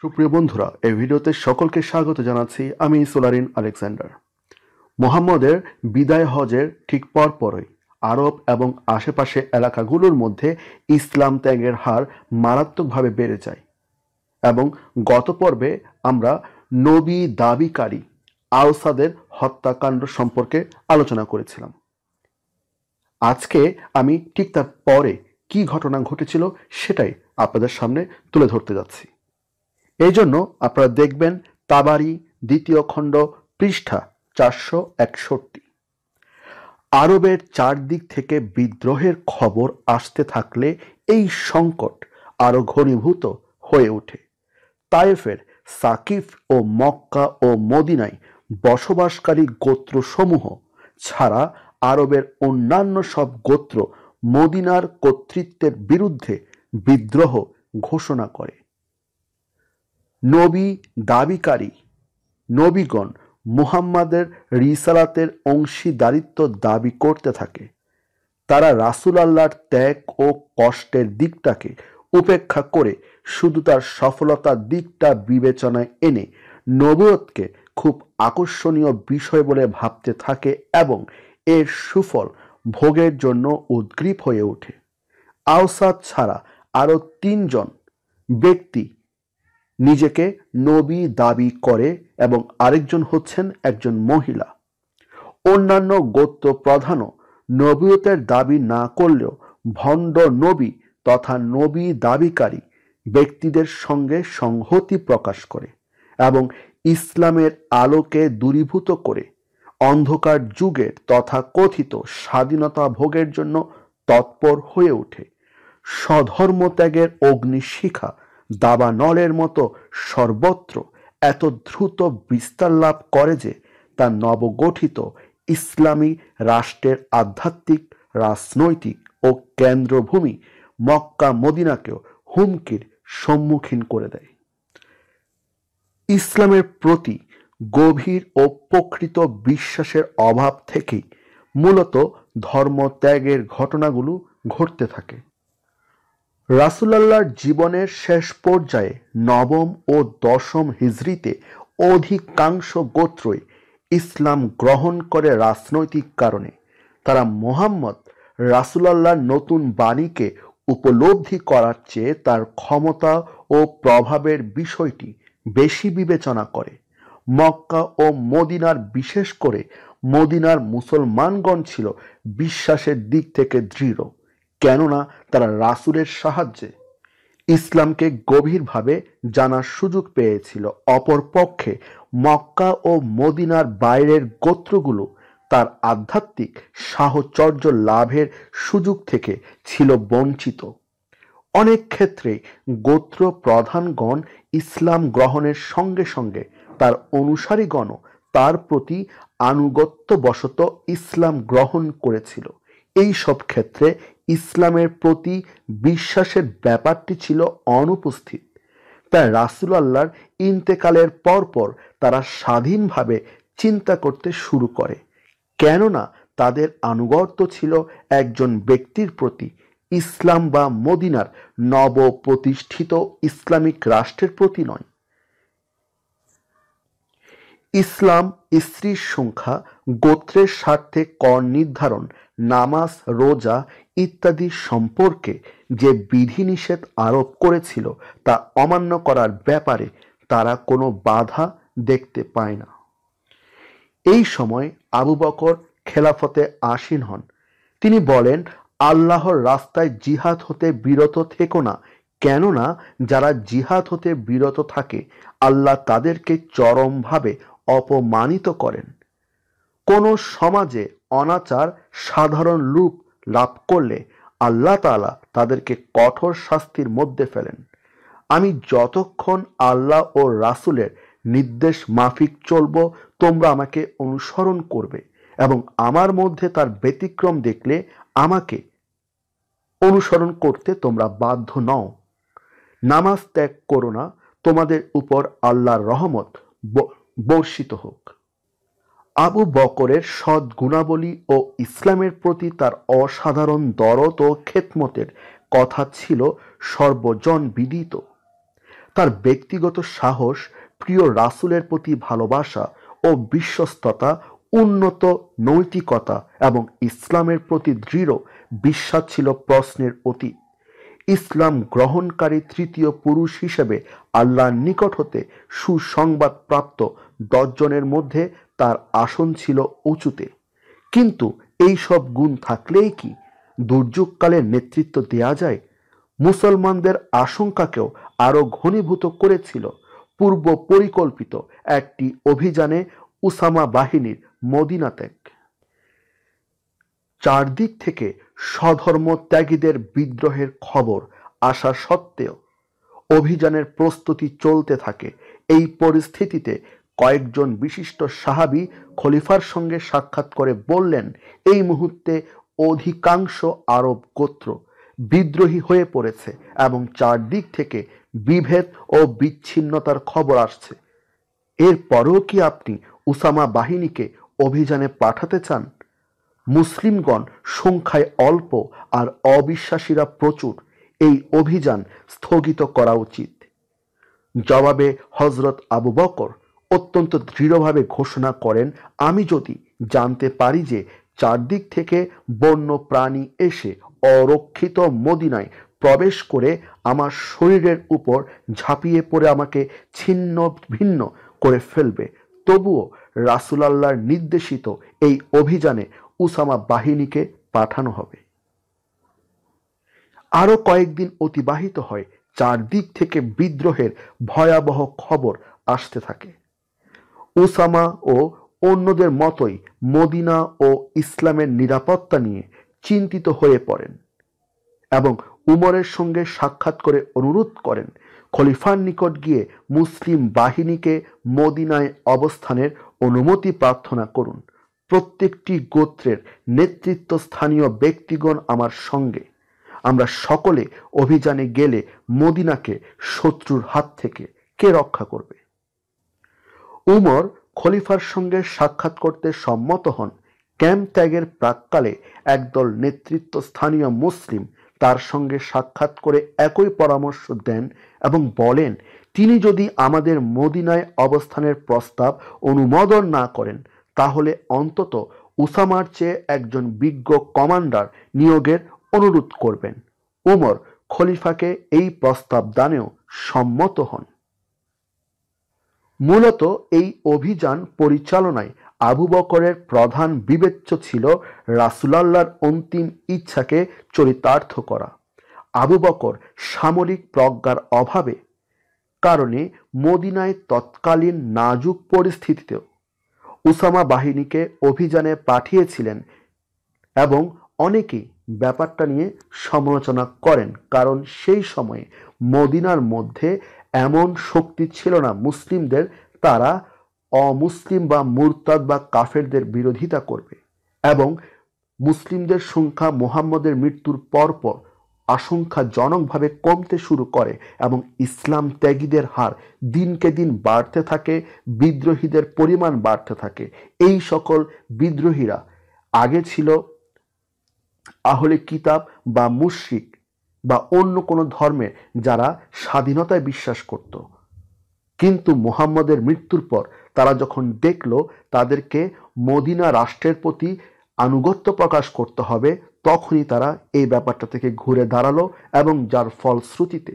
সুপ্রিয় বন্ধুরা এই ভিডিওতে সকলকে স্বাগত জানাচ্ছি আমি সোলারিন আলেকজান্ডার মোহাম্মদের বিদায় হজের ঠিক পরপরই আরব এবং আশেপাশে এলাকাগুলোর মধ্যে ইসলাম ত্যাগের হার মারাত্মকভাবে বেড়ে যায় এবং গত পর্বে আমরা নবী দাবিকারী আওসাদের হত্যাকাণ্ড সম্পর্কে আলোচনা করেছিলাম আজকে আমি ঠিক তার পরে কি ঘটনা ঘটেছিল সেটাই আপনাদের সামনে তুলে ধরতে যাচ্ছি এই জন্য আপনারা দেখবেন তাবারি দ্বিতীয় খণ্ড পৃষ্ঠা চারশো একষট্টি আরবের চারদিক থেকে বিদ্রোহের খবর আসতে থাকলে এই সংকট আরও ঘনীভূত হয়ে ওঠে তায়েফের সাকিফ ও মক্কা ও মদিনায় বসবাসকারী গোত্রসমূহ ছাড়া আরবের অন্যান্য সব গোত্র মদিনার কর্তৃত্বের বিরুদ্ধে বিদ্রোহ ঘোষণা করে নবী দাবিকারী নবীগণ মুহাম্মাদের রিসালাতের অংশীদারিত্ব দাবি করতে থাকে তারা রাসুল আল্লাহর ত্যাগ ও কষ্টের দিকটাকে উপেক্ষা করে শুধু তার সফলতার দিকটা বিবেচনায় এনে নবরতকে খুব আকর্ষণীয় বিষয় বলে ভাবতে থাকে এবং এর সুফল ভোগের জন্য উদ্গ্রীব হয়ে ওঠে আওসাদ ছাড়া আরও তিনজন ব্যক্তি নিজেকে নবী দাবি করে এবং আরেকজন হচ্ছেন একজন মহিলা অন্যান্য গোত্র প্রধানও নবীয়তের দাবি না করলেও ভণ্ড নবী তথা নবী দাবিকারী ব্যক্তিদের সঙ্গে সংহতি প্রকাশ করে এবং ইসলামের আলোকে দূরীভূত করে অন্ধকার যুগের তথা কথিত স্বাধীনতা ভোগের জন্য তৎপর হয়ে ওঠে ত্যাগের অগ্নিশিখা দাবানলের মতো সর্বত্র এত দ্রুত বিস্তার লাভ করে যে তা নবগঠিত ইসলামী রাষ্ট্রের আধ্যাত্মিক রাজনৈতিক ও কেন্দ্রভূমি মক্কা মদিনাকেও হুমকির সম্মুখীন করে দেয় ইসলামের প্রতি গভীর ও প্রকৃত বিশ্বাসের অভাব থেকেই মূলত ধর্মত্যাগের ঘটনাগুলো ঘটতে থাকে রাসুলাল্লাহর জীবনের শেষ পর্যায়ে নবম ও দশম হিজড়িতে অধিকাংশ গোত্রই ইসলাম গ্রহণ করে রাজনৈতিক কারণে তারা মোহাম্মদ রাসুলাল্লাহর নতুন বাণীকে উপলব্ধি করার চেয়ে তার ক্ষমতা ও প্রভাবের বিষয়টি বেশি বিবেচনা করে মক্কা ও মদিনার বিশেষ করে মদিনার মুসলমানগণ ছিল বিশ্বাসের দিক থেকে দৃঢ় কেননা তারা রাসুলের সাহায্যে ইসলামকে গভীরভাবে জানার সুযোগ পেয়েছিল অপরপক্ষে মক্কা ও মদিনার বাইরের গোত্রগুলো তার আধ্যাত্মিক সাহচর্য লাভের সুযোগ থেকে ছিল বঞ্চিত অনেক ক্ষেত্রে গোত্র প্রধানগণ ইসলাম গ্রহণের সঙ্গে সঙ্গে তার অনুসারীগণও তার প্রতি আনুগত্যবশত ইসলাম গ্রহণ করেছিল এই সব ক্ষেত্রে ইসলামের প্রতি বিশ্বাসের ব্যাপারটি ছিল অনুপস্থিত তাই রাসুল আল্লাহর ইন্তেকালের পরপর তারা স্বাধীনভাবে চিন্তা করতে শুরু করে কেননা তাদের আনুগত্য ছিল একজন ব্যক্তির প্রতি ইসলাম বা মদিনার নব প্রতিষ্ঠিত ইসলামিক রাষ্ট্রের প্রতি নয় ইসলাম স্ত্রীর সংখ্যা গোত্রের স্বার্থে কর নির্ধারণ নামাজ রোজা ইত্যাদি সম্পর্কে যে বিধিনিষেধ আরোপ করেছিল তা অমান্য করার ব্যাপারে তারা কোনো বাধা দেখতে পায় না এই সময় আবু বকর খেলাফতে আসীন হন তিনি বলেন আল্লাহর রাস্তায় জিহাদ হতে বিরত থেকো না কেননা যারা জিহাদ হতে বিরত থাকে আল্লাহ তাদেরকে চরমভাবে অপমানিত করেন কোনো সমাজে অনাচার সাধারণ রূপ লাভ করলে আল্লাহ তালা তাদেরকে কঠোর শাস্তির মধ্যে ফেলেন আমি যতক্ষণ আল্লাহ ও রাসুলের নির্দেশ মাফিক চলব তোমরা আমাকে অনুসরণ করবে এবং আমার মধ্যে তার ব্যতিক্রম দেখলে আমাকে অনুসরণ করতে তোমরা বাধ্য নও নামাজ ত্যাগ করো না তোমাদের উপর আল্লাহর রহমত বর্ষিত হোক আবু বকরের সৎ গুণাবলী ও ইসলামের প্রতি তার অসাধারণ দরদ ও খেতমতের কথা ছিল সর্বজন বিদিত তার ব্যক্তিগত সাহস প্রিয় রাসুলের প্রতি ভালোবাসা ও বিশ্বস্ততা উন্নত নৈতিকতা এবং ইসলামের প্রতি দৃঢ় বিশ্বাস ছিল প্রশ্নের অতীত ইসলাম গ্রহণকারী তৃতীয় পুরুষ হিসেবে আল্লাহর নিকট হতে সুসংবাদ প্রাপ্ত দশজনের মধ্যে তার আসন ছিল উঁচুতে কিন্তু এই সব গুণ থাকলেই কি দুর্যোগকালে নেতৃত্ব দেয়া যায় মুসলমানদের আশঙ্কাকেও আরও ঘনীভূত করেছিল পূর্ব পরিকল্পিত একটি অভিযানে উসামা বাহিনীর মদিনা ত্যাগ চারদিক থেকে সধর্ম ত্যাগীদের বিদ্রোহের খবর আসা সত্ত্বেও অভিযানের প্রস্তুতি চলতে থাকে এই পরিস্থিতিতে কয়েকজন বিশিষ্ট সাহাবি খলিফার সঙ্গে সাক্ষাৎ করে বললেন এই মুহূর্তে অধিকাংশ আরব গোত্র বিদ্রোহী হয়ে পড়েছে এবং চারদিক থেকে বিভেদ ও বিচ্ছিন্নতার খবর আসছে এরপরেও কি আপনি উসামা বাহিনীকে অভিযানে পাঠাতে চান মুসলিমগণ সংখ্যায় অল্প আর অবিশ্বাসীরা প্রচুর এই অভিযান স্থগিত করা উচিত জবাবে হজরত আবু বকর অত্যন্ত দৃঢ়ভাবে ঘোষণা করেন আমি যদি জানতে পারি যে চারদিক থেকে বন্য প্রাণী এসে অরক্ষিত মদিনায় প্রবেশ করে আমার শরীরের উপর ঝাঁপিয়ে পড়ে আমাকে ছিন্ন ভিন্ন করে ফেলবে তবুও রাসুলাল্লাহর নির্দেশিত এই অভিযানে উসামা বাহিনীকে পাঠানো হবে আরও কয়েকদিন অতিবাহিত হয় চারদিক থেকে বিদ্রোহের ভয়াবহ খবর আসতে থাকে উসামা ও অন্যদের মতোই মদিনা ও ইসলামের নিরাপত্তা নিয়ে চিন্তিত হয়ে পড়েন এবং উমরের সঙ্গে সাক্ষাৎ করে অনুরোধ করেন খলিফার নিকট গিয়ে মুসলিম বাহিনীকে মদিনায় অবস্থানের অনুমতি প্রার্থনা করুন প্রত্যেকটি গোত্রের নেতৃত্ব স্থানীয় ব্যক্তিগণ আমার সঙ্গে আমরা সকলে অভিযানে গেলে মদিনাকে শত্রুর হাত থেকে কে রক্ষা করবে উমর খলিফার সঙ্গে সাক্ষাৎ করতে সম্মত হন ক্যাম্প ত্যাগের প্রাককালে একদল নেতৃত্ব স্থানীয় মুসলিম তার সঙ্গে সাক্ষাৎ করে একই পরামর্শ দেন এবং বলেন তিনি যদি আমাদের মদিনায় অবস্থানের প্রস্তাব অনুমোদন না করেন তাহলে অন্তত উসামার চেয়ে একজন বিজ্ঞ কমান্ডার নিয়োগের অনুরোধ করবেন উমর খলিফাকে এই প্রস্তাব দানেও সম্মত হন মূলত এই অভিযান পরিচালনায় আবু বকরের প্রধান বিবেচ্য ছিল রাসুলাল্লার অন্তিম ইচ্ছাকে চরিতার্থ করা আবু বকর সামরিক প্রজ্ঞার অভাবে কারণে মদিনায় তৎকালীন নাজুক পরিস্থিতিতেও উসামা বাহিনীকে অভিযানে পাঠিয়েছিলেন এবং অনেকেই ব্যাপারটা নিয়ে সমালোচনা করেন কারণ সেই সময়ে মদিনার মধ্যে এমন শক্তি ছিল না মুসলিমদের তারা অমুসলিম বা মুরতাদ বা কাফেরদের বিরোধিতা করবে এবং মুসলিমদের সংখ্যা মোহাম্মদের মৃত্যুর পরপর আশঙ্কাজনকভাবে কমতে শুরু করে এবং ইসলাম ত্যাগীদের হার দিনকে দিন বাড়তে থাকে বিদ্রোহীদের পরিমাণ বাড়তে থাকে এই সকল বিদ্রোহীরা আগে ছিল আহলে কিতাব বা মুশ্রিক বা অন্য কোনো ধর্মে যারা স্বাধীনতায় বিশ্বাস করত কিন্তু মুহাম্মদের মৃত্যুর পর তারা যখন দেখল তাদেরকে মদিনা রাষ্ট্রের প্রতি আনুগত্য প্রকাশ করতে হবে তখনই তারা এই ব্যাপারটা থেকে ঘুরে দাঁড়ালো এবং যার ফলশ্রুতিতে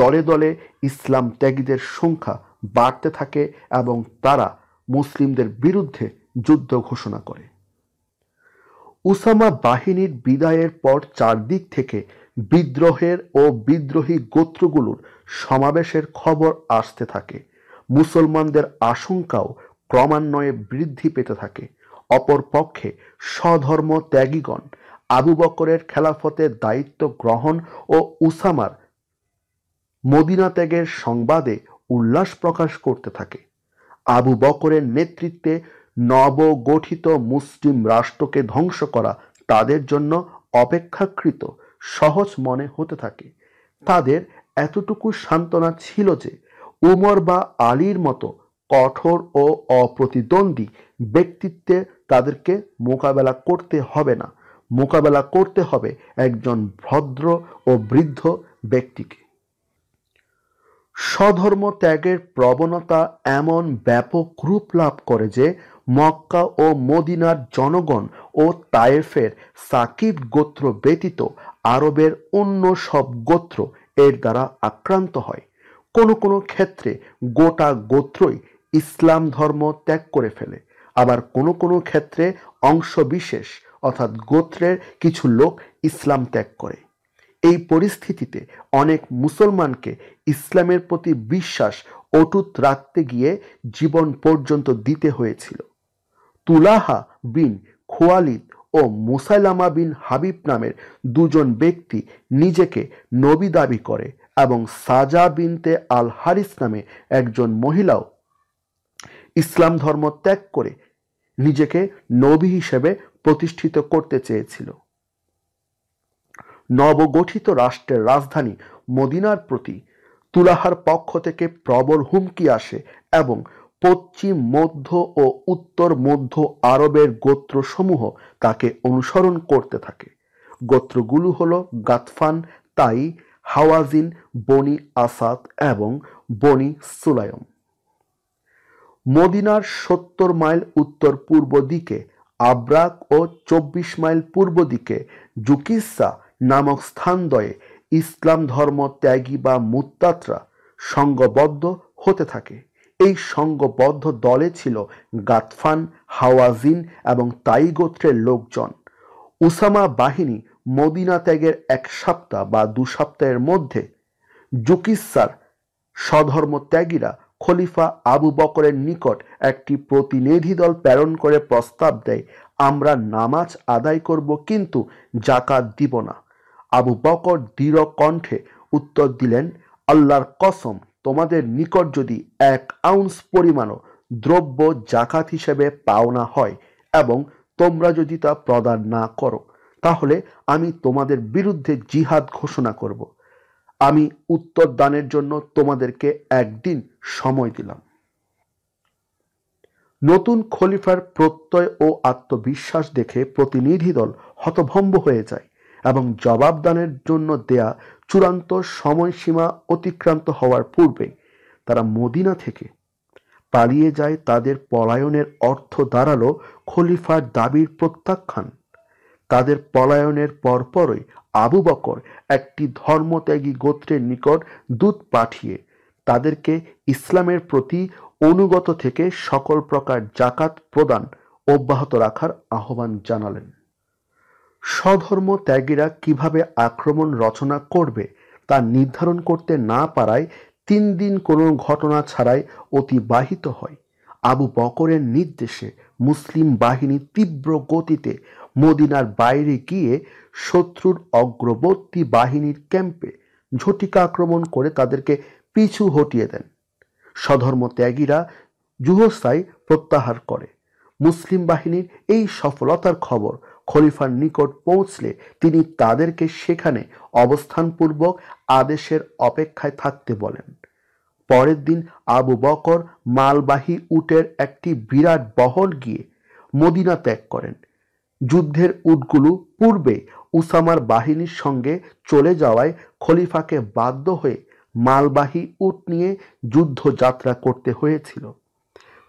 দলে দলে ইসলাম ত্যাগীদের সংখ্যা বাড়তে থাকে এবং তারা মুসলিমদের বিরুদ্ধে যুদ্ধ ঘোষণা করে উসামা বাহিনীর বিদায়ের পর চারদিক থেকে বিদ্রোহের ও বিদ্রোহী গোত্রগুলোর সমাবেশের খবর আসতে থাকে মুসলমানদের আশঙ্কাও ক্রমান্বয়ে বৃদ্ধি পেতে থাকে অপরপক্ষে স্বধর্ম ত্যাগীগণ আবু বকরের খেলাফতের দায়িত্ব গ্রহণ ও উসামার মদিনা ত্যাগের সংবাদে উল্লাস প্রকাশ করতে থাকে আবু বকরের নেতৃত্বে নবগঠিত মুসলিম রাষ্ট্রকে ধ্বংস করা তাদের জন্য অপেক্ষাকৃত সহজ মনে হতে থাকে তাদের এতটুকু সান্ত্বনা ছিল যে উমর বা আলীর মতো কঠোর ও অপ্রতিদ্বন্দ্বী ব্যক্তিত্বে তাদেরকে মোকাবেলা করতে হবে না মোকাবেলা করতে হবে একজন ভদ্র ও বৃদ্ধ ব্যক্তিকে স্বধর্ম ত্যাগের প্রবণতা এমন ব্যাপক রূপ লাভ করে যে মক্কা ও মদিনার জনগণ ও তায়েফের সাকিব গোত্র ব্যতীত আরবের অন্য সব গোত্র এর দ্বারা আক্রান্ত হয় কোনো কোনো ক্ষেত্রে গোটা গোত্রই ইসলাম ধর্ম ত্যাগ করে ফেলে আবার কোনো কোনো ক্ষেত্রে অংশবিশেষ অর্থাৎ গোত্রের কিছু লোক ইসলাম ত্যাগ করে এই পরিস্থিতিতে অনেক মুসলমানকে ইসলামের প্রতি বিশ্বাস অটুট রাখতে গিয়ে জীবন পর্যন্ত দিতে হয়েছিল তুলাহা বিন খোয়ালিদ ও মুসাইলামা বিন হাবিব নামের দুজন ব্যক্তি নিজেকে নবী দাবি করে এবং সাজা বিনতে আল হারিস নামে একজন মহিলাও ইসলাম ধর্ম ত্যাগ করে নিজেকে নবী হিসেবে প্রতিষ্ঠিত করতে চেয়েছিল নবগঠিত রাষ্ট্রের রাজধানী মদিনার প্রতি তুলাহার পক্ষ থেকে প্রবল হুমকি আসে এবং পশ্চিম মধ্য ও উত্তর মধ্য আরবের গোত্রসমূহ তাকে অনুসরণ করতে থাকে গোত্রগুলো হল গাতফান তাই হাওয়াজিন বনি আসাদ এবং বনি সুলায়ম মদিনার সত্তর মাইল উত্তর পূর্ব দিকে আব্রাক ও চব্বিশ মাইল পূর্ব দিকে জুকিসা নামক স্থানদ্বয়ে ইসলাম ধর্ম ত্যাগী বা মুত্তাতরা সংঘবদ্ধ হতে থাকে এই সংঘবদ্ধ দলে ছিল গাতফান হাওয়াজিন এবং তাই গোত্রের লোকজন উসামা বাহিনী মদিনা ত্যাগের এক সপ্তাহ বা দু সপ্তাহের মধ্যে জুকিসার সধর্ম ত্যাগীরা খলিফা আবু বকরের নিকট একটি প্রতিনিধি দল প্রেরণ করে প্রস্তাব দেয় আমরা নামাজ আদায় করব কিন্তু জাকাত দিব না আবু বকর দৃঢ় কণ্ঠে উত্তর দিলেন আল্লাহর কসম তোমাদের নিকট যদি এক আউন্স পরিমাণও দ্রব্য জাকাত হিসেবে পাওনা হয় এবং তোমরা যদি তা প্রদান না করো তাহলে আমি তোমাদের বিরুদ্ধে জিহাদ ঘোষণা করব আমি উত্তর দানের জন্য তোমাদেরকে একদিন সময় দিলাম নতুন খলিফার প্রত্যয় ও আত্মবিশ্বাস দেখে প্রতিনিধি দল হতভম্ব হয়ে যায় এবং জবাবদানের জন্য দেয়া চূড়ান্ত সময়সীমা অতিক্রান্ত হওয়ার পূর্বে তারা মদিনা থেকে পালিয়ে যায় তাদের পলায়নের অর্থ দাঁড়ালো খলিফার দাবির প্রত্যাখ্যান তাদের পলায়নের পরপরই আবু বকর একটি ধর্মত্যাগী গোত্রের নিকট দূত পাঠিয়ে তাদেরকে ইসলামের প্রতি অনুগত থেকে সকল প্রকার জাকাত প্রদান অব্যাহত রাখার আহ্বান জানালেন স্বধর্ম ত্যাগীরা কিভাবে আক্রমণ রচনা করবে তা নির্ধারণ করতে না পারায় তিন দিন কোনো ঘটনা ছাড়াই অতিবাহিত হয় আবু বকরের নির্দেশে মুসলিম বাহিনী তীব্র গতিতে মদিনার বাইরে গিয়ে শত্রুর অগ্রবর্তী বাহিনীর ক্যাম্পে ঝটিকা আক্রমণ করে তাদেরকে পিছু হটিয়ে দেন স্বধর্ম ত্যাগীরা জুহস্থায় প্রত্যাহার করে মুসলিম বাহিনীর এই সফলতার খবর খলিফার নিকট পৌঁছলে তিনি তাদেরকে সেখানে অবস্থানপূর্বক আদেশের অপেক্ষায় থাকতে বলেন পরের দিন আবু বকর মালবাহী উটের একটি বিরাট বহর গিয়ে মদিনা ত্যাগ করেন যুদ্ধের উটগুলো পূর্বে উসামার বাহিনীর সঙ্গে চলে যাওয়ায় খলিফাকে বাধ্য হয়ে মালবাহী উট নিয়ে যুদ্ধযাত্রা করতে হয়েছিল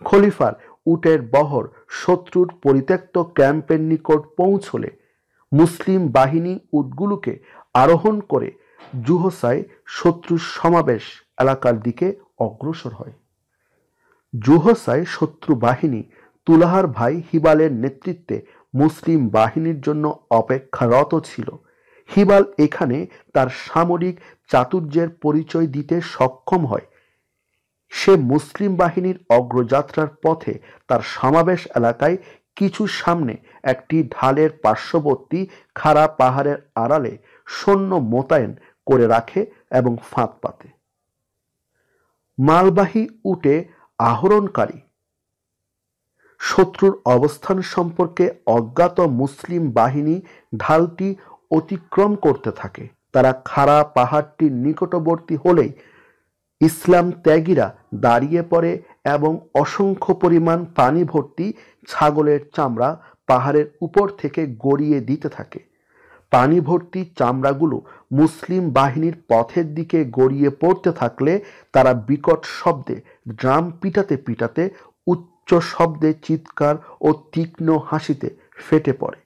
খলিফার উটের বহর শত্রুর পরিত্যক্ত ক্যাম্পের নিকট পৌঁছলে মুসলিম বাহিনী উটগুলোকে আরোহণ করে জুহসায় শত্রুর সমাবেশ এলাকার দিকে অগ্রসর হয় জুহসায় শত্রু বাহিনী তুলাহার ভাই হিবালের নেতৃত্বে মুসলিম বাহিনীর জন্য অপেক্ষারত ছিল হিবাল এখানে তার সামরিক চাতুর্যের পরিচয় দিতে সক্ষম হয় সে মুসলিম বাহিনীর অগ্রযাত্রার পথে তার সমাবেশ এলাকায় কিছু সামনে একটি ঢালের পার্শ্ববর্তী খাড়া পাহাড়ের আড়ালে সৈন্য মোতায়েন করে রাখে এবং ফাঁক পাতে মালবাহী উটে আহরণকারী শত্রুর অবস্থান সম্পর্কে অজ্ঞাত মুসলিম বাহিনী ঢালটি অতিক্রম করতে থাকে তারা খাড়া পাহাড়টির নিকটবর্তী হলেই ইসলাম ত্যাগীরা দাঁড়িয়ে পড়ে এবং অসংখ্য পরিমাণ পানি ভর্তি ছাগলের চামড়া পাহাড়ের উপর থেকে গড়িয়ে দিতে থাকে পানি ভর্তি চামড়াগুলো মুসলিম বাহিনীর পথের দিকে গড়িয়ে পড়তে থাকলে তারা বিকট শব্দে ড্রাম পিটাতে পিটাতে উচ্চ শব্দে চিৎকার ও তীক্ষ্ণ হাসিতে ফেটে পড়ে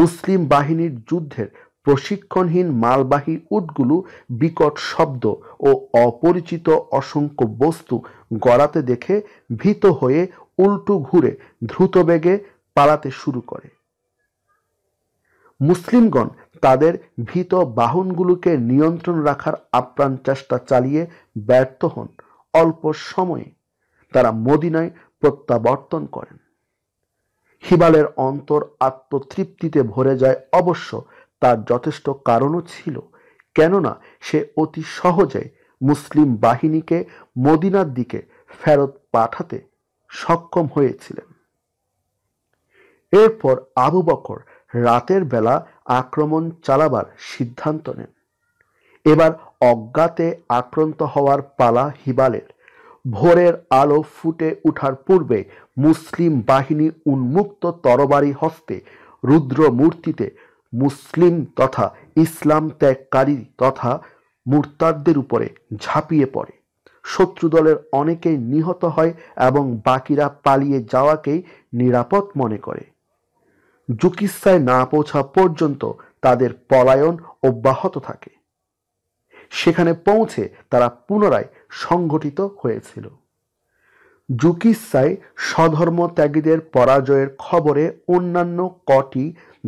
মুসলিম বাহিনীর যুদ্ধের প্রশিক্ষণহীন মালবাহী উটগুলো বিকট শব্দ ও অপরিচিত অসংখ্য বস্তু গড়াতে দেখে ভীত হয়ে উল্টো ঘুরে দ্রুত বেগে পালাতে শুরু করে মুসলিমগণ তাদের ভীত বাহনগুলোকে নিয়ন্ত্রণ রাখার আপ্রাণ চেষ্টা চালিয়ে ব্যর্থ হন অল্প সময়ে তারা মদিনায় প্রত্যাবর্তন করেন হিবালের অন্তর আত্মতৃপ্তিতে ভরে যায় অবশ্য তার যথেষ্ট কারণও ছিল কেননা সে অতি সহজে মুসলিম বাহিনীকে মদিনার দিকে ফেরত পাঠাতে সক্ষম হয়েছিলেন এরপর আবু বকর রাতের বেলা আক্রমণ চালাবার সিদ্ধান্ত নেন এবার অজ্ঞাতে আক্রান্ত হওয়ার পালা হিবালের ভোরের আলো ফুটে উঠার পূর্বে মুসলিম বাহিনী উন্মুক্ত তরবারি হস্তে রুদ্র মূর্তিতে মুসলিম তথা ইসলাম ত্যাগকারী তথা মুরতাদদের উপরে ঝাঁপিয়ে পড়ে শত্রু দলের অনেকেই নিহত হয় এবং বাকিরা পালিয়ে যাওয়াকেই নিরাপদ মনে করে জুকিসায় না পৌঁছা পর্যন্ত তাদের পলায়ন অব্যাহত থাকে সেখানে পৌঁছে তারা পুনরায় সংগঠিত হয়েছিল জুকিসায় স্বধর্ম ত্যাগীদের পরাজয়ের খবরে অন্যান্য কটি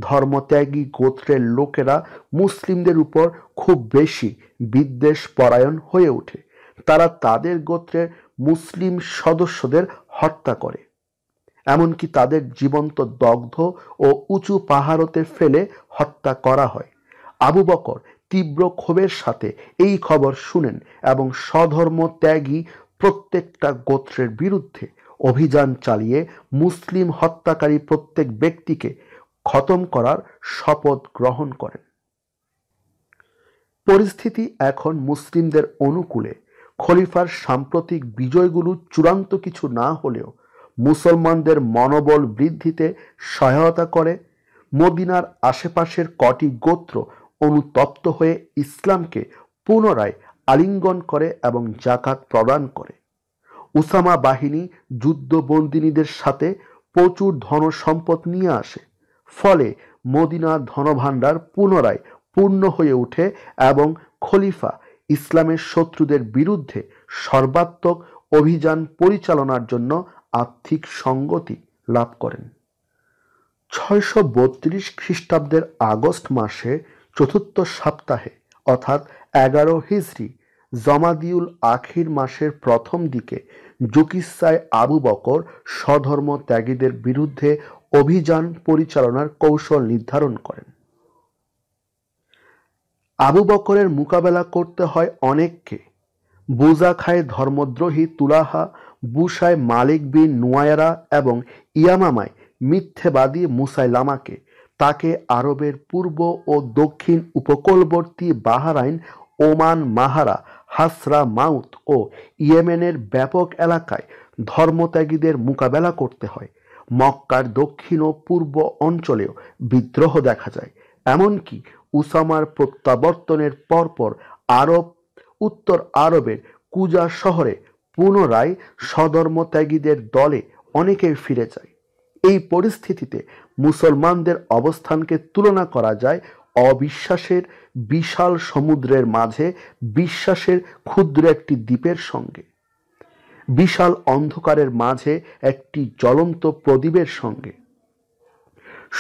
ধর্মত্যাগী গোত্রের লোকেরা মুসলিমদের উপর খুব বেশি বিদ্বেষ পরায়ণ হয়ে ওঠে তারা তাদের গোত্রের মুসলিম সদস্যদের হত্যা করে এমনকি তাদের জীবন্ত দগ্ধ ও উঁচু পাহাড়তে ফেলে হত্যা করা হয় আবু বকর তীব্র ক্ষোভের সাথে এই খবর শুনেন এবং স্বধর্ম ত্যাগী প্রত্যেকটা গোত্রের বিরুদ্ধে অভিযান চালিয়ে মুসলিম হত্যাকারী প্রত্যেক ব্যক্তিকে খতম করার শপথ গ্রহণ করেন পরিস্থিতি এখন মুসলিমদের অনুকূলে খলিফার সাম্প্রতিক বিজয়গুলো চূড়ান্ত কিছু না হলেও মুসলমানদের মনোবল বৃদ্ধিতে সহায়তা করে মদিনার আশেপাশের কটি গোত্র অনুতপ্ত হয়ে ইসলামকে পুনরায় আলিঙ্গন করে এবং জাকাত প্রদান করে উসামা বাহিনী যুদ্ধবন্দিনীদের সাথে প্রচুর ধন সম্পদ নিয়ে আসে ফলে মদিনার ধনভাণ্ডার পুনরায় পূর্ণ হয়ে ওঠে এবং খলিফা ইসলামের শত্রুদের বিরুদ্ধে সর্বাত্মক অভিযান পরিচালনার জন্য আর্থিক সঙ্গতি লাভ করেন ছয়শো বত্রিশ খ্রিস্টাব্দের আগস্ট মাসে চতুর্থ সপ্তাহে অর্থাৎ এগারো হিজড়ি জমাদিউল আখির মাসের প্রথম দিকে জুকিসায় আবু বকর স্বধর্ম ত্যাগীদের বিরুদ্ধে অভিযান পরিচালনার কৌশল নির্ধারণ করেন আবু বকরের মোকাবেলা করতে হয় অনেককে বুজাখায় ধর্মদ্রোহী তুলাহা বুসায় মালিক বিন নুয়ায়রা এবং ইয়ামামায় মিথ্যেবাদী মুসাইলামাকে তাকে আরবের পূর্ব ও দক্ষিণ উপকূলবর্তী Bahrain Oman Mahra Hadhramaut ও ইয়েমেনের ব্যাপক এলাকায় ধর্মত্যাগীদের মোকাবেলা করতে হয় মক্কার দক্ষিণ ও পূর্ব অঞ্চলেও বিদ্রোহ দেখা যায় এমনকি উসামার প্রত্যাবর্তনের পরপর আরব উত্তর আরবের কুজা শহরে পুনরায় ত্যাগীদের দলে অনেকেই ফিরে যায় এই পরিস্থিতিতে মুসলমানদের অবস্থানকে তুলনা করা যায় অবিশ্বাসের বিশাল সমুদ্রের মাঝে বিশ্বাসের ক্ষুদ্র একটি দ্বীপের সঙ্গে বিশাল অন্ধকারের মাঝে একটি জ্বলন্ত প্রদীপের সঙ্গে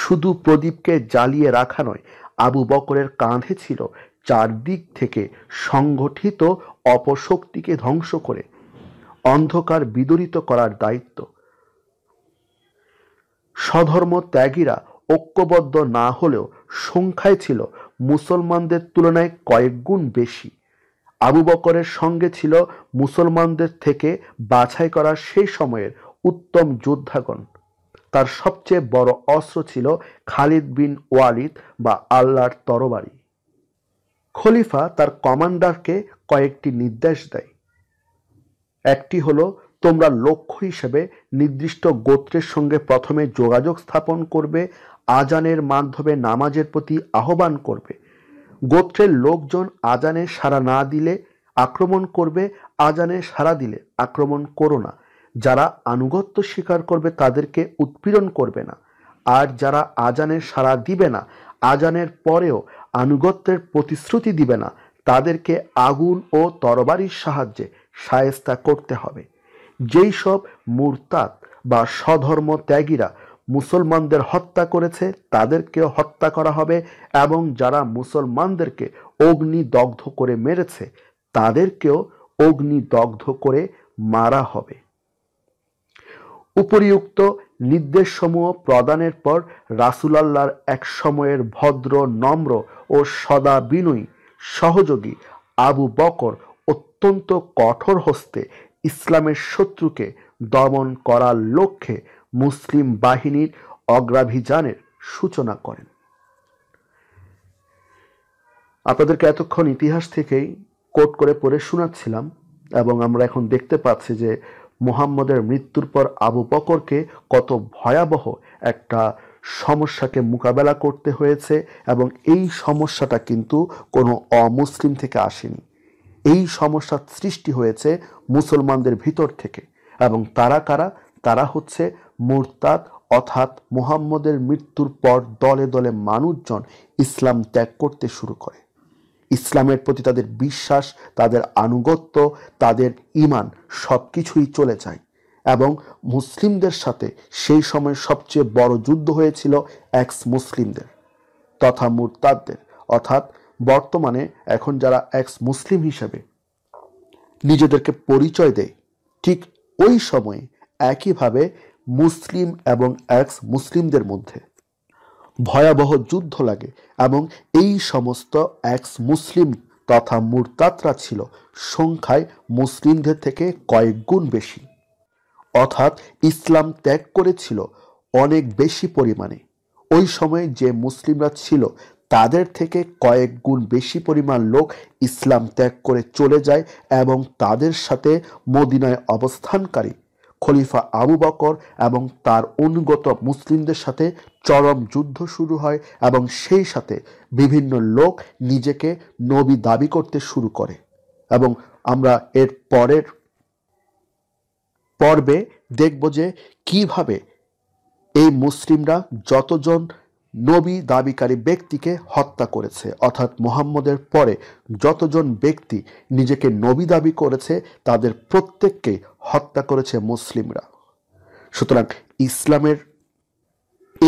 শুধু প্রদীপকে জ্বালিয়ে রাখা নয় আবু বকরের কাঁধে ছিল চারদিক থেকে সংগঠিত অপশক্তিকে ধ্বংস করে অন্ধকার বিদরিত করার দায়িত্ব সধর্ম ত্যাগীরা ঐক্যবদ্ধ না হলেও সংখ্যায় ছিল মুসলমানদের তুলনায় কয়েক গুণ বেশি আবু বকরের সঙ্গে ছিল মুসলমানদের থেকে বাছাই করা সেই সময়ের উত্তম যোদ্ধাগণ তার সবচেয়ে বড় অস্ত্র ছিল খালিদ বিন ওয়ালিদ বা আল্লাহর তরবারি খলিফা তার কমান্ডারকে কয়েকটি নির্দেশ দেয় একটি হলো তোমরা লক্ষ্য হিসেবে নির্দিষ্ট গোত্রের সঙ্গে প্রথমে যোগাযোগ স্থাপন করবে আজানের মাধ্যমে নামাজের প্রতি আহ্বান করবে গোত্রের লোকজন আজানে সাড়া না দিলে আক্রমণ করবে আজানে সাড়া দিলে আক্রমণ করো না যারা আনুগত্য স্বীকার করবে তাদেরকে উৎপীড়ন করবে না আর যারা আজানের সাড়া দিবে না আজানের পরেও আনুগত্যের প্রতিশ্রুতি দিবে না তাদেরকে আগুন ও তরবারির সাহায্যে সায়স্তা করতে হবে যেই সব মুরতাদ বা স্বধর্ম ত্যাগীরা মুসলমানদের হত্যা করেছে তাদেরকেও হত্যা করা হবে এবং যারা মুসলমানদেরকে অগ্নিদগ্ধ করে মেরেছে তাদেরকেও অগ্নিদগ্ধ করে মারা হবে উপরিউক্ত নির্দেশসমূহ প্রদানের পর রাসুলাল্লাহর এক সময়ের ভদ্র নম্র ও সদা বিনয়ী সহযোগী আবু বকর অত্যন্ত কঠোর হস্তে ইসলামের শত্রুকে দমন করার লক্ষ্যে মুসলিম বাহিনীর অগ্রাভিযানের সূচনা করেন আপনাদেরকে এতক্ষণ ইতিহাস থেকেই কোট করে পড়ে শোনাচ্ছিলাম এবং আমরা এখন দেখতে পাচ্ছি যে মুহাম্মদের মৃত্যুর পর আবু বকরকে কত ভয়াবহ একটা সমস্যাকে মোকাবেলা করতে হয়েছে এবং এই সমস্যাটা কিন্তু কোনো অমুসলিম থেকে আসেনি এই সমস্যার সৃষ্টি হয়েছে মুসলমানদের ভিতর থেকে এবং তারা কারা তারা হচ্ছে মোরতাদ অর্থাৎ মুহাম্মদের মৃত্যুর পর দলে দলে মানুষজন ইসলাম ত্যাগ করতে শুরু করে ইসলামের প্রতি তাদের বিশ্বাস তাদের আনুগত্য তাদের ইমান সব কিছুই চলে যায় এবং মুসলিমদের সাথে সেই সময় সবচেয়ে বড় যুদ্ধ হয়েছিল এক্স মুসলিমদের তথা মুরতাদদের অর্থাৎ বর্তমানে এখন যারা এক্স মুসলিম হিসেবে নিজেদেরকে পরিচয় দেয় ঠিক ওই সময়ে একইভাবে মুসলিম এবং এক্স মুসলিমদের মধ্যে ভয়াবহ যুদ্ধ লাগে এবং এই সমস্ত এক্স মুসলিম তথা মুরতাতরা ছিল সংখ্যায় মুসলিমদের থেকে কয়েক গুণ বেশি অর্থাৎ ইসলাম ত্যাগ করেছিল অনেক বেশি পরিমাণে ওই সময়ে যে মুসলিমরা ছিল তাদের থেকে কয়েক গুণ বেশি পরিমাণ লোক ইসলাম ত্যাগ করে চলে যায় এবং তাদের সাথে মদিনায় অবস্থানকারী খলিফা আবু বকর এবং তার অনুগত মুসলিমদের সাথে চরম যুদ্ধ শুরু হয় এবং সেই সাথে বিভিন্ন লোক নিজেকে নবী দাবি করতে শুরু করে এবং আমরা এর পরের পর্বে দেখব যে কিভাবে এই মুসলিমরা যতজন নবী দাবিকারী ব্যক্তিকে হত্যা করেছে অর্থাৎ মোহাম্মদের পরে যতজন ব্যক্তি নিজেকে নবী দাবি করেছে তাদের প্রত্যেককে হত্যা করেছে মুসলিমরা সুতরাং ইসলামের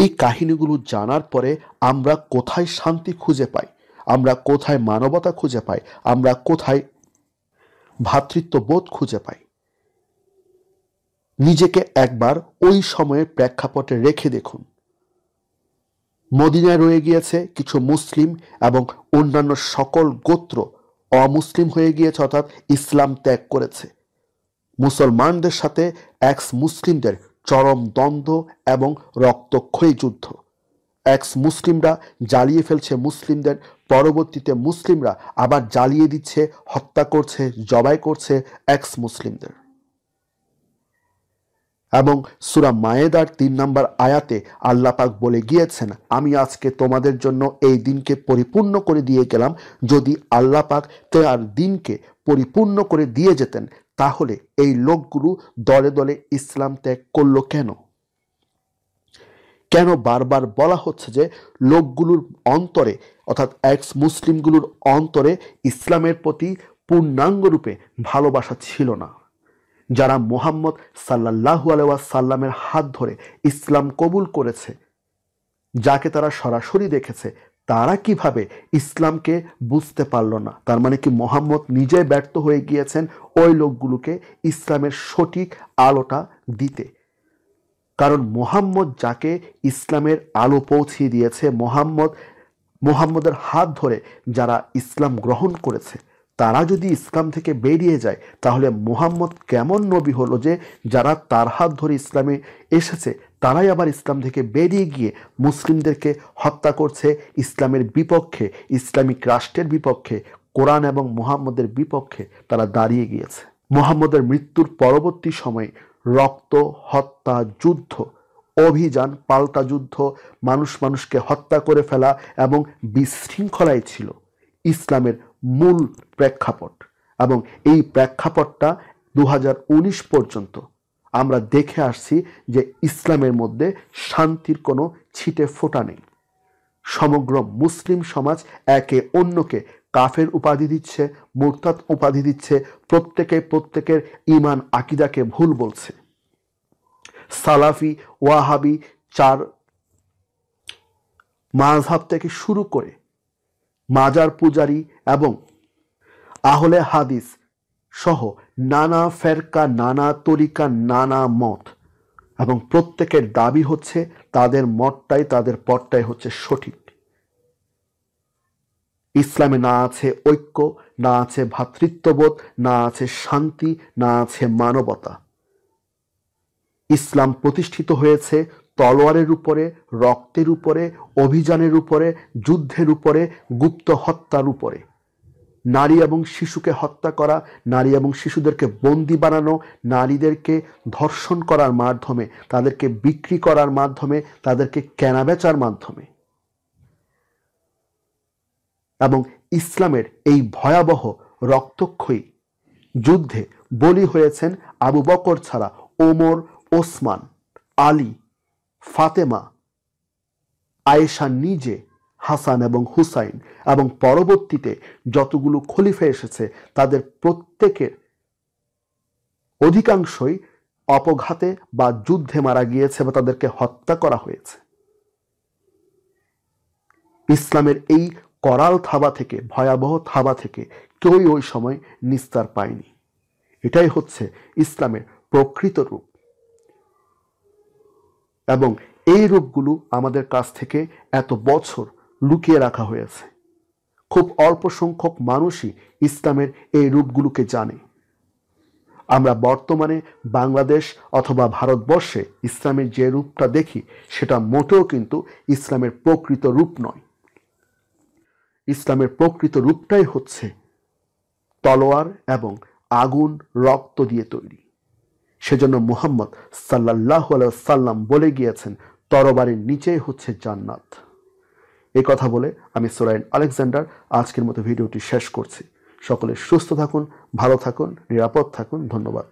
এই কাহিনীগুলো জানার পরে আমরা কোথায় শান্তি খুঁজে পাই আমরা কোথায় মানবতা খুঁজে পাই আমরা কোথায় ভ্রাতৃত্ববোধ খুঁজে পাই নিজেকে একবার ওই সময়ের প্রেক্ষাপটে রেখে দেখুন মদিনায় রয়ে গিয়েছে কিছু মুসলিম এবং অন্যান্য সকল গোত্র অমুসলিম হয়ে গিয়েছে অর্থাৎ ইসলাম ত্যাগ করেছে মুসলমানদের সাথে এক্স মুসলিমদের চরম দ্বন্দ্ব এবং রক্তক্ষয়ী যুদ্ধ এক্স মুসলিমরা জ্বালিয়ে ফেলছে মুসলিমদের পরবর্তীতে মুসলিমরা আবার জ্বালিয়ে দিচ্ছে হত্যা করছে জবাই করছে এক্স মুসলিমদের এবং সুরা মায়েদার তিন নম্বর আয়াতে আল্লাপাক বলে গিয়েছেন আমি আজকে তোমাদের জন্য এই দিনকে পরিপূর্ণ করে দিয়ে গেলাম যদি আল্লাপাক তার দিনকে পরিপূর্ণ করে দিয়ে যেতেন তাহলে এই লোকগুলো দলে দলে ইসলাম ত্যাগ করলো কেন কেন বারবার বলা হচ্ছে যে লোকগুলোর অন্তরে অর্থাৎ এক্স মুসলিমগুলোর অন্তরে ইসলামের প্রতি পূর্ণাঙ্গরূপে ভালোবাসা ছিল না যারা মোহাম্মদ সাল্লাহু সাল্লামের হাত ধরে ইসলাম কবুল করেছে যাকে তারা সরাসরি দেখেছে তারা কিভাবে ইসলামকে বুঝতে পারল না তার মানে কি মোহাম্মদ নিজে ব্যর্থ হয়ে গিয়েছেন ওই লোকগুলোকে ইসলামের সঠিক আলোটা দিতে কারণ মোহাম্মদ যাকে ইসলামের আলো পৌঁছিয়ে দিয়েছে মোহাম্মদ মোহাম্মদের হাত ধরে যারা ইসলাম গ্রহণ করেছে তারা যদি ইসলাম থেকে বেরিয়ে যায় তাহলে মুহাম্মদ কেমন নবী হলো যে যারা তার হাত ধরে ইসলামে এসেছে তারাই আবার ইসলাম থেকে বেরিয়ে গিয়ে মুসলিমদেরকে হত্যা করছে ইসলামের বিপক্ষে ইসলামিক রাষ্ট্রের বিপক্ষে কোরআন এবং মুহাম্মদের বিপক্ষে তারা দাঁড়িয়ে গিয়েছে মোহাম্মদের মৃত্যুর পরবর্তী সময়ে রক্ত হত্যা যুদ্ধ অভিযান পাল্টা যুদ্ধ মানুষ মানুষকে হত্যা করে ফেলা এবং বিশৃঙ্খলাই ছিল ইসলামের মূল প্রেক্ষাপট এবং এই প্রেক্ষাপটটা দু পর্যন্ত আমরা দেখে আসছি যে ইসলামের মধ্যে শান্তির কোনো ছিটে ফোটা নেই সমগ্র মুসলিম সমাজ একে অন্যকে কাফের উপাধি দিচ্ছে মোরতাদ উপাধি দিচ্ছে প্রত্যেকে প্রত্যেকের ইমান আকিদাকে ভুল বলছে সালাফি ওয়াহাবি চার মাঝহাব থেকে শুরু করে মাজার পূজারি এবং আহলে হাদিস সহ নানা ফেরকা নানা তরিকা নানা মত এবং প্রত্যেকের দাবি হচ্ছে তাদের মতটাই তাদের পথটাই হচ্ছে সঠিক ইসলামে না আছে ঐক্য না আছে ভ্রাতৃত্ববোধ না আছে শান্তি না আছে মানবতা ইসলাম প্রতিষ্ঠিত হয়েছে তলোয়ারের উপরে রক্তের উপরে অভিযানের উপরে যুদ্ধের উপরে গুপ্ত হত্যার উপরে নারী এবং শিশুকে হত্যা করা নারী এবং শিশুদেরকে বন্দি বানানো নারীদেরকে ধর্ষণ করার মাধ্যমে তাদেরকে বিক্রি করার মাধ্যমে তাদেরকে কেনাবেচার মাধ্যমে এবং ইসলামের এই ভয়াবহ রক্তক্ষয়ী যুদ্ধে বলি হয়েছেন আবু বকর ছাড়া ওমর ওসমান আলী ফাতেমা আয়েশা নিজে হাসান এবং হুসাইন এবং পরবর্তীতে যতগুলো খলিফা এসেছে তাদের প্রত্যেকের অধিকাংশই অপঘাতে বা যুদ্ধে মারা গিয়েছে বা তাদেরকে হত্যা করা হয়েছে ইসলামের এই করাল থাবা থেকে ভয়াবহ থাবা থেকে কেউই ওই সময় নিস্তার পায়নি এটাই হচ্ছে ইসলামের প্রকৃত রূপ এবং এই রূপগুলো আমাদের কাছ থেকে এত বছর লুকিয়ে রাখা হয়েছে খুব অল্প সংখ্যক মানুষই ইসলামের এই রূপগুলোকে জানে আমরা বর্তমানে বাংলাদেশ অথবা ভারতবর্ষে ইসলামের যে রূপটা দেখি সেটা মোটেও কিন্তু ইসলামের প্রকৃত রূপ নয় ইসলামের প্রকৃত রূপটাই হচ্ছে তলোয়ার এবং আগুন রক্ত দিয়ে তৈরি সেজন্য মুহাম্মদ সাল্লাহ সাল্লাম বলে গিয়েছেন তরবারের নিচেই হচ্ছে জান্নাত এ কথা বলে আমি সোরাইন আলেকজান্ডার আজকের মতো ভিডিওটি শেষ করছি সকলে সুস্থ থাকুন ভালো থাকুন নিরাপদ থাকুন ধন্যবাদ